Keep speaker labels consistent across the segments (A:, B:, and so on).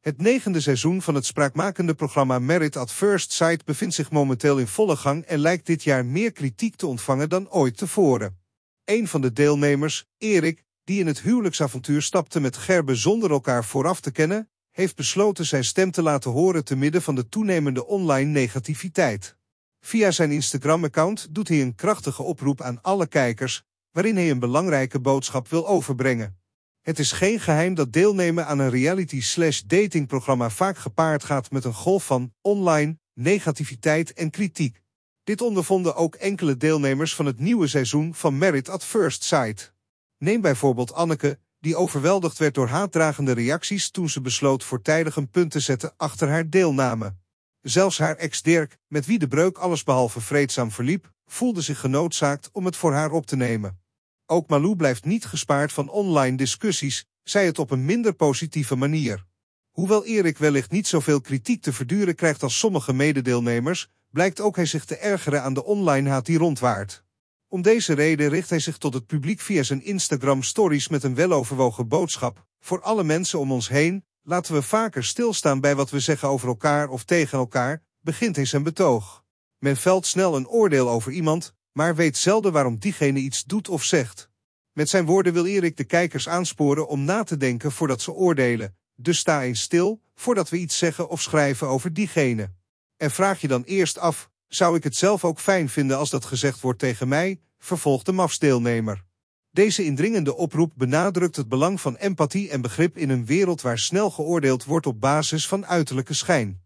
A: Het negende seizoen van het spraakmakende programma Merit at First Sight bevindt zich momenteel in volle gang en lijkt dit jaar meer kritiek te ontvangen dan ooit tevoren. Een van de deelnemers, Erik, die in het huwelijksavontuur stapte met Gerbe zonder elkaar vooraf te kennen, heeft besloten zijn stem te laten horen te midden van de toenemende online negativiteit. Via zijn Instagram-account doet hij een krachtige oproep aan alle kijkers, waarin hij een belangrijke boodschap wil overbrengen. Het is geen geheim dat deelnemen aan een reality-slash datingprogramma vaak gepaard gaat met een golf van online, negativiteit en kritiek. Dit ondervonden ook enkele deelnemers van het nieuwe seizoen van Merit at First Sight. Neem bijvoorbeeld Anneke, die overweldigd werd door haatdragende reacties toen ze besloot voortijdig een punt te zetten achter haar deelname. Zelfs haar ex Dirk, met wie de breuk allesbehalve vreedzaam verliep, voelde zich genoodzaakt om het voor haar op te nemen. Ook Malou blijft niet gespaard van online discussies, zij het op een minder positieve manier. Hoewel Erik wellicht niet zoveel kritiek te verduren krijgt als sommige mededeelnemers, blijkt ook hij zich te ergeren aan de online haat die rondwaart. Om deze reden richt hij zich tot het publiek via zijn Instagram stories met een weloverwogen boodschap. Voor alle mensen om ons heen, laten we vaker stilstaan bij wat we zeggen over elkaar of tegen elkaar, begint hij zijn betoog. Men velt snel een oordeel over iemand, maar weet zelden waarom diegene iets doet of zegt. Met zijn woorden wil Erik de kijkers aansporen om na te denken voordat ze oordelen, dus sta eens stil voordat we iets zeggen of schrijven over diegene. En vraag je dan eerst af, zou ik het zelf ook fijn vinden als dat gezegd wordt tegen mij, vervolgt de MAFS-deelnemer. Deze indringende oproep benadrukt het belang van empathie en begrip in een wereld waar snel geoordeeld wordt op basis van uiterlijke schijn.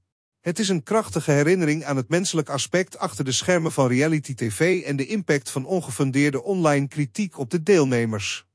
A: Het is een krachtige herinnering aan het menselijk aspect achter de schermen van reality tv en de impact van ongefundeerde online kritiek op de deelnemers.